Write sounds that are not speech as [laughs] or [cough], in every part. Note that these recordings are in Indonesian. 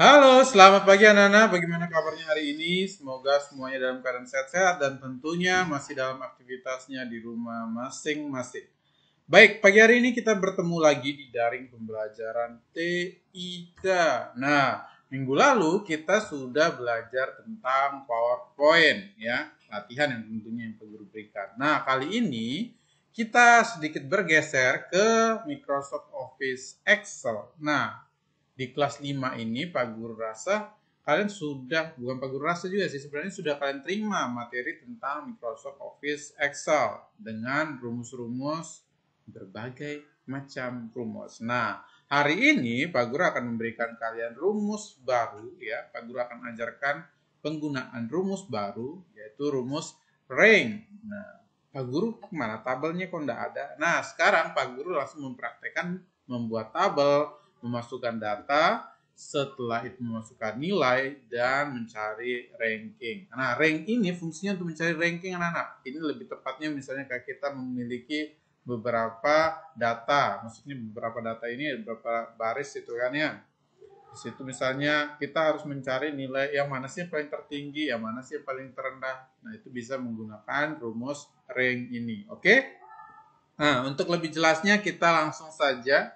Halo, selamat pagi anak-anak. Bagaimana kabarnya hari ini? Semoga semuanya dalam keadaan sehat-sehat dan tentunya masih dalam aktivitasnya di rumah masing-masing. Baik, pagi hari ini kita bertemu lagi di daring pembelajaran TIK. Nah, minggu lalu kita sudah belajar tentang PowerPoint ya, latihan yang tentunya yang guru berikan. Nah, kali ini kita sedikit bergeser ke Microsoft Office Excel. Nah, di kelas 5 ini Pak Guru Rasa kalian sudah bukan Pak Guru Rasa juga sih sebenarnya sudah kalian terima materi tentang Microsoft Office Excel dengan rumus-rumus berbagai macam rumus. Nah, hari ini Pak Guru akan memberikan kalian rumus baru ya. Pak Guru akan ajarkan penggunaan rumus baru yaitu rumus ring. Nah, Pak Guru mana tabelnya kok nggak ada? Nah, sekarang Pak Guru langsung mempraktekkan membuat tabel memasukkan data, setelah itu memasukkan nilai dan mencari ranking. Nah, rank ini fungsinya untuk mencari ranking anak-anak. Ini lebih tepatnya misalnya kayak kita memiliki beberapa data, maksudnya beberapa data ini beberapa baris itu kan ya. Di situ misalnya kita harus mencari nilai yang mana sih yang paling tertinggi, yang mana sih yang paling terendah. Nah, itu bisa menggunakan rumus rank ini. Oke? Nah, untuk lebih jelasnya kita langsung saja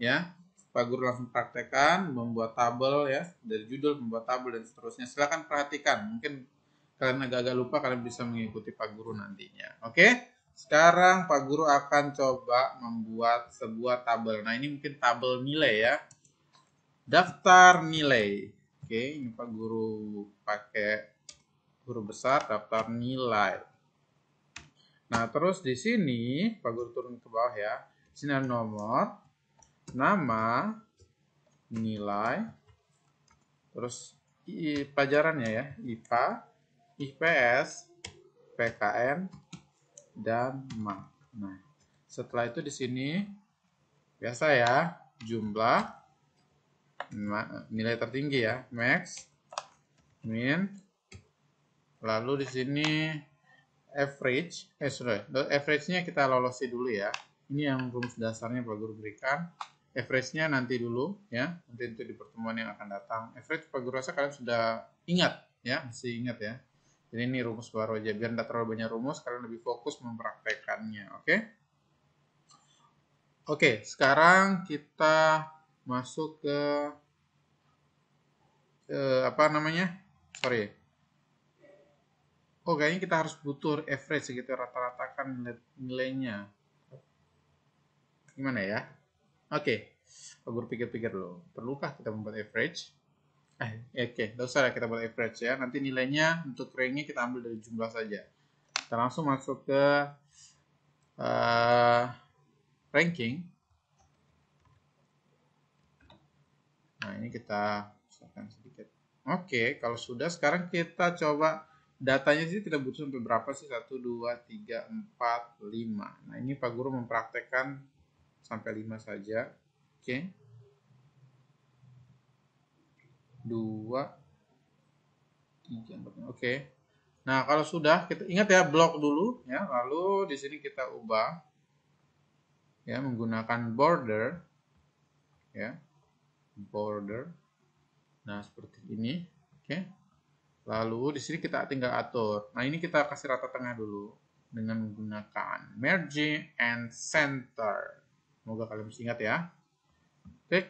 ya Pak Guru langsung praktekkan membuat tabel ya, dari judul membuat tabel dan seterusnya. Silahkan perhatikan, mungkin kalian agak-agak lupa, kalian bisa mengikuti Pak Guru nantinya. Oke, sekarang Pak Guru akan coba membuat sebuah tabel. Nah ini mungkin tabel nilai ya, daftar nilai. Oke, ini Pak Guru pakai guru besar daftar nilai. Nah terus di sini Pak Guru turun ke bawah ya, sini nomor, nama, nilai, terus i, pelajarannya ya, IPA, IPS, PKN, dan MA. Nah, setelah itu di sini biasa ya, jumlah, nilai tertinggi ya, max, min, lalu di sini average, eh sudah, average-nya kita lolosi dulu ya. Ini yang rumus dasarnya Guru berikan. Average-nya nanti dulu ya, nanti itu di pertemuan yang akan datang. Average rasa kalian sudah ingat ya, masih ingat ya. Jadi ini rumus baru aja, biar tidak terlalu banyak rumus, kalian lebih fokus mempraktekannya, oke? Okay? Oke, okay, sekarang kita masuk ke, ke apa namanya? Sorry. Oh, kayaknya kita harus butuh average gitu, rata-ratakan nilainya gimana ya? Oke, okay. gue pikir-pikir dulu. Perlukah kita membuat average? Eh, ya, oke, okay. tidak usah lah kita buat average ya. Nanti nilainya untuk ranknya kita ambil dari jumlah saja. Kita langsung masuk ke uh, ranking. Nah, ini kita besarkan sedikit. Oke, okay, kalau sudah sekarang kita coba datanya sih tidak butuh sampai berapa sih? 1, 2, 3, 4, 5. Nah, ini Pak Guru mempraktekkan sampai 5 saja. Oke. Okay. 2 3 Oke. Okay. Nah, kalau sudah kita ingat ya blok dulu ya, lalu di sini kita ubah ya menggunakan border ya. Border. Nah, seperti ini. Oke. Okay. Lalu di sini kita tinggal atur. Nah, ini kita kasih rata tengah dulu dengan menggunakan merge and center. Semoga kalian masih ingat ya. oke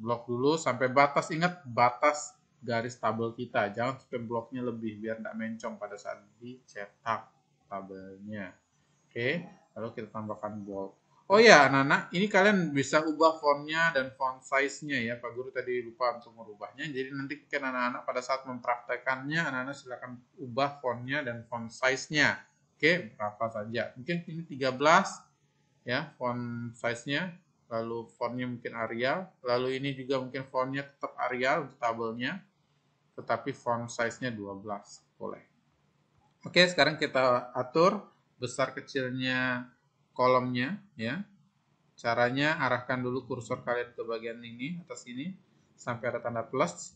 blok dulu sampai batas. Ingat batas garis tabel kita. Jangan sampai bloknya lebih biar tidak mencong pada saat dicetak tabelnya. Oke, lalu kita tambahkan bold. Oh ya, anak-anak, ini kalian bisa ubah fontnya dan font size-nya ya. Pak Guru tadi lupa untuk merubahnya. Jadi nanti kan anak-anak pada saat mempraktekannya, anak-anak silakan ubah fontnya dan font size-nya. Oke, berapa saja. Mungkin ini 13, ya font size-nya lalu fontnya mungkin Arial lalu ini juga mungkin fontnya tetap Arial untuk tabelnya tetapi font size-nya 12 boleh oke sekarang kita atur besar kecilnya kolomnya ya caranya arahkan dulu kursor kalian ke bagian ini atas ini sampai ada tanda plus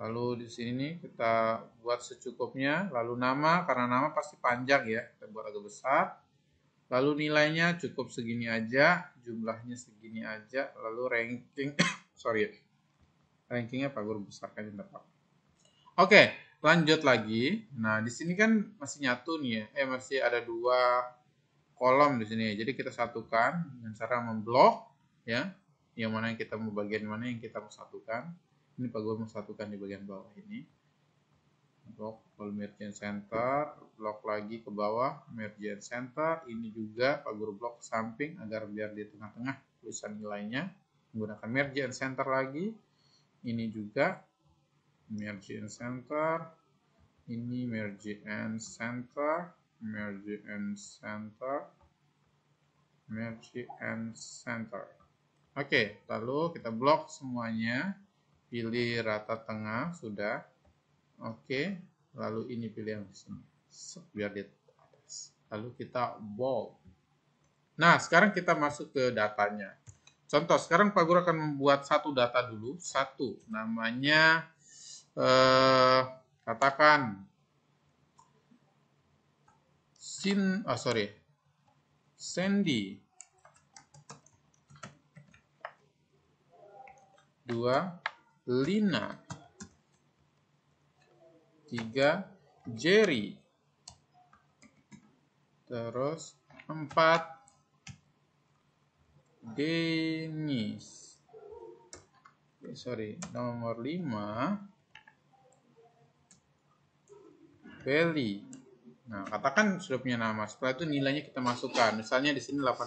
lalu di sini kita buat secukupnya lalu nama karena nama pasti panjang ya kita buat agak besar Lalu nilainya cukup segini aja, jumlahnya segini aja, lalu ranking, [coughs] sorry, ya. rankingnya Pak Guru besarkan yang tepat. Oke, lanjut lagi. Nah, di sini kan masih nyatu nih ya, eh masih ada dua kolom di sini. Ya. Jadi kita satukan dengan cara memblok, ya, yang mana yang kita mau bagian mana yang kita mau satukan. Ini Pak Guru mau satukan di bagian bawah ini blok merge merchant center blok lagi ke bawah merchant center ini juga pagur blok samping agar biar di tengah-tengah tulisan nilainya menggunakan merchant center lagi ini juga merge center ini merge center merge center merge center oke lalu kita blok semuanya pilih rata tengah sudah Oke, lalu ini pilihan yang sini. Biar dia atas. Lalu kita bold. Nah, sekarang kita masuk ke datanya. Contoh, sekarang Pak Guru akan membuat satu data dulu. Satu, namanya, eh, katakan, Sin, oh sorry, Sandy. Dua, Lina. 3 Jerry. Terus 4 Denis. Okay, sorry, nomor 5 Belly. Nah, katakan sudah punya nama. Setelah itu nilainya kita masukkan. Misalnya di sini 80,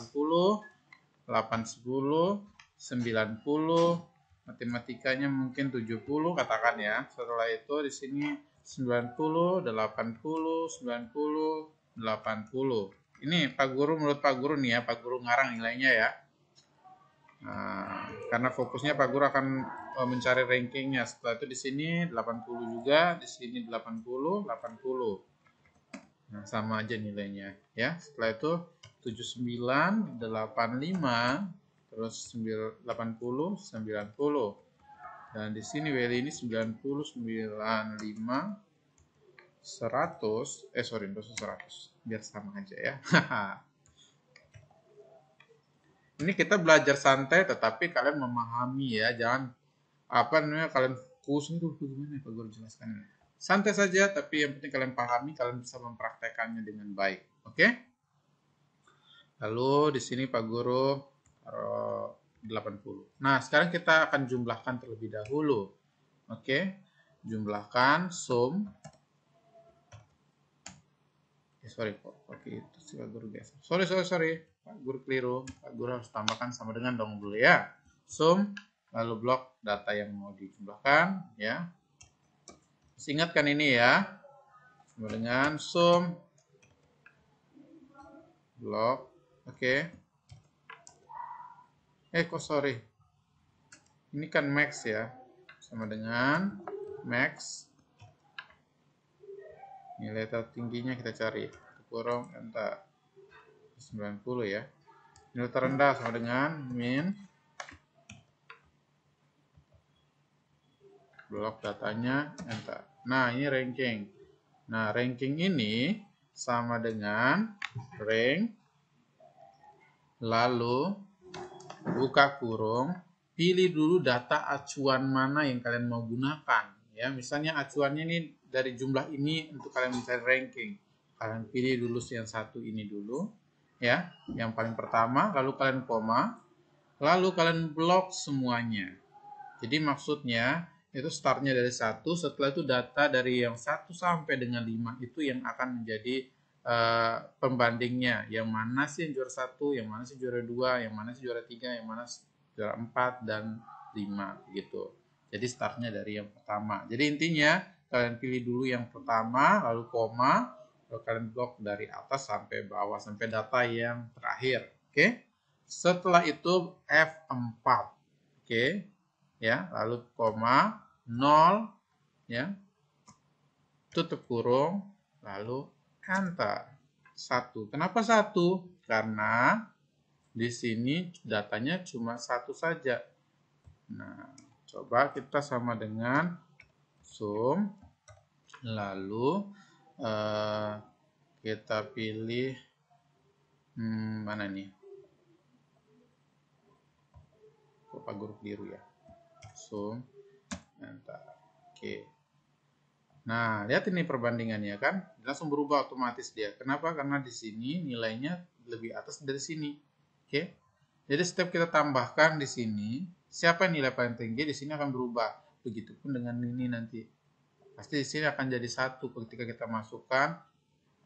810, 90, matematikanya mungkin 70 katakan ya. Setelah itu di sini 90, 80, 90, 80. Ini Pak Guru menurut Pak Guru nih ya, Pak Guru ngarang nilainya ya. Nah, karena fokusnya Pak Guru akan eh, mencari rankingnya. Setelah itu di sini 80 juga, di sini 80, 80. Nah, sama aja nilainya ya. Setelah itu 79, 85, terus 80, 90. Dan di sini value ini 99,5 100 eh sorry 100 biar sama aja ya [laughs] ini kita belajar santai tetapi kalian memahami ya jangan apa namanya kalian pusing tuh gimana ya, kalau gue jelaskan ini santai saja tapi yang penting kalian pahami kalian bisa mempraktekannya dengan baik oke okay? lalu di sini pak guru taruh 80. Nah, sekarang kita akan jumlahkan terlebih dahulu. Oke, jumlahkan sum. Eh, sorry, kok pakai itu sih Guru biasa. Sorry, sorry, sorry. Pak Guru keliru. Pak Guru harus tambahkan sama dengan dong dulu ya. Sum, lalu blok data yang mau dijumlahkan. ya. Terus ingatkan ini ya. Sama dengan sum, blok. Oke. Okay eh kok sorry ini kan max ya sama dengan max nilai tertingginya kita cari kurang entah 90 ya nilai terendah sama dengan min blok datanya entah nah ini ranking nah ranking ini sama dengan rank lalu buka kurung, pilih dulu data acuan mana yang kalian mau gunakan. Ya, misalnya acuannya ini dari jumlah ini untuk kalian mencari ranking. Kalian pilih dulu yang satu ini dulu, ya, yang paling pertama, lalu kalian koma, lalu kalian blok semuanya. Jadi maksudnya itu startnya dari satu, setelah itu data dari yang satu sampai dengan lima itu yang akan menjadi Eh, pembandingnya yang mana sih yang juara satu yang mana sih juara dua yang mana sih juara tiga yang mana juara empat dan lima gitu jadi startnya dari yang pertama jadi intinya kalian pilih dulu yang pertama lalu koma lalu kalian blok dari atas sampai bawah sampai data yang terakhir oke okay? setelah itu F4 oke okay? ya lalu koma 0 ya tutup kurung lalu Kanta. Satu. Kenapa satu? Karena di sini datanya cuma satu saja. Nah, coba kita sama dengan sum. Lalu eh, kita pilih hmm, mana nih? Kupa grup biru ya. Sum. Mantap. Oke. Nah, lihat ini perbandingannya kan, langsung berubah otomatis dia. Kenapa? Karena di sini nilainya lebih atas dari sini. Oke. Okay? Jadi setiap kita tambahkan di sini, siapa yang nilai paling tinggi di sini akan berubah. Begitupun dengan ini nanti. Pasti di sini akan jadi satu ketika kita masukkan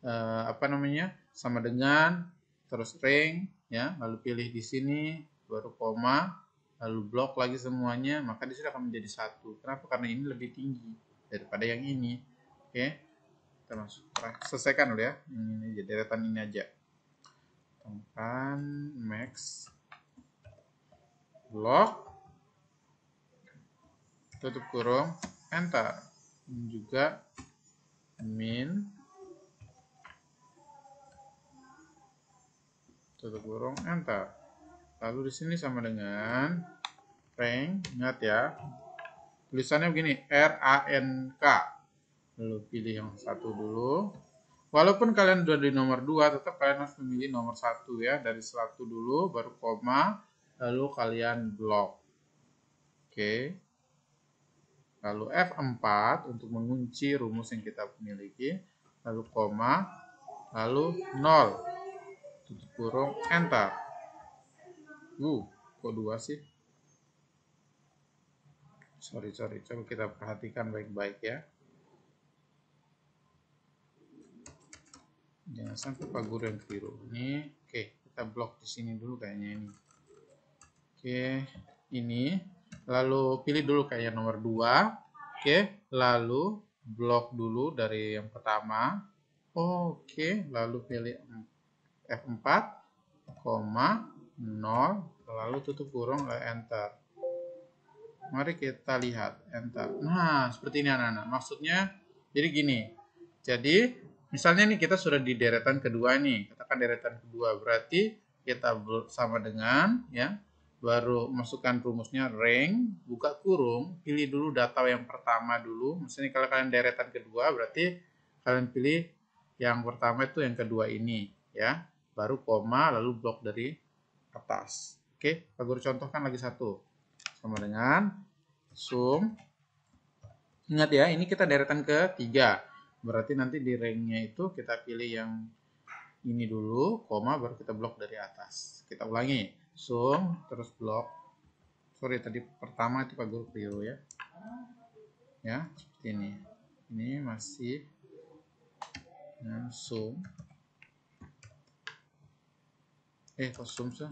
eh, apa namanya? sama dengan terus string ya, lalu pilih di sini baru koma, lalu blok lagi semuanya, maka di sini akan menjadi satu. Kenapa? Karena ini lebih tinggi daripada yang ini. Oke. Kita masuk. Nah, selesaikan dulu ya. Ini aja, deretan ini aja. Tekan max block tutup kurung enter ini juga min tutup kurung enter lalu di sini sama dengan rank ingat ya tulisannya begini R A N K lalu pilih yang satu dulu walaupun kalian sudah di nomor dua tetap kalian harus memilih nomor satu ya dari satu dulu baru koma lalu kalian blok oke lalu F4 untuk mengunci rumus yang kita miliki lalu koma lalu nol tutup kurung enter uh kok dua sih sorry sorry coba kita perhatikan baik-baik ya jangan sampai pak guru yang keliru ini oke okay, kita blok di sini dulu kayaknya ini oke okay, ini lalu pilih dulu kayaknya nomor 2 oke okay, lalu blok dulu dari yang pertama oke okay, lalu pilih F4 koma 0 lalu tutup kurung lalu enter Mari kita lihat, enter. Nah, seperti ini anak-anak. Maksudnya, jadi gini. Jadi, misalnya nih kita sudah di deretan kedua nih. Katakan deretan kedua, berarti kita sama dengan, ya, baru masukkan rumusnya rank, buka kurung, pilih dulu data yang pertama dulu. Misalnya kalau kalian deretan kedua, berarti kalian pilih yang pertama itu yang kedua ini, ya. Baru koma, lalu blok dari atas. Oke, aku contohkan lagi satu sama dengan sum. Ingat ya, ini kita deretan ke tiga, Berarti nanti di ringnya itu kita pilih yang ini dulu, koma, baru kita blok dari atas. Kita ulangi, sum, terus blok. Sorry, tadi pertama itu Pak Guru keliru ya. Ya, seperti ini. Ini masih dengan sum. Eh, kok sum, sum?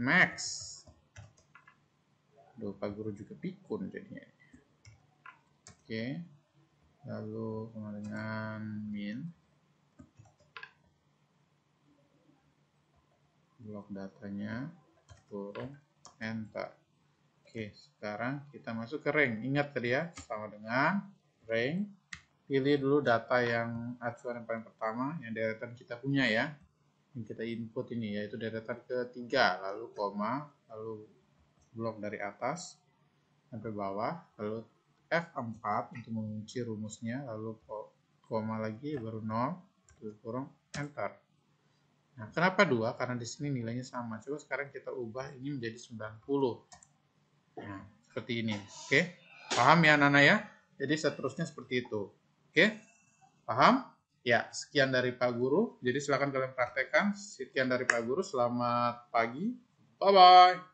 Max. Duh, Pak Guru juga pikun jadinya. Oke. Lalu sama dengan min. Blok datanya. kurung Enter. Oke, sekarang kita masuk ke rank. Ingat tadi ya, sama dengan rank. Pilih dulu data yang acuan yang paling pertama, yang deretan kita punya ya. Yang kita input ini, yaitu deretan ketiga, lalu koma, lalu blok dari atas sampai bawah, lalu F4 untuk mengunci rumusnya, lalu koma lagi baru 0, terus kurung enter. Nah, kenapa 2? Karena di sini nilainya sama. Coba sekarang kita ubah ini menjadi 90. Nah, seperti ini. Oke. Paham ya Nana ya? Jadi seterusnya seperti itu. Oke. Paham? Ya, sekian dari Pak Guru. Jadi silakan kalian praktekkan. Sekian dari Pak Guru. Selamat pagi. Bye-bye.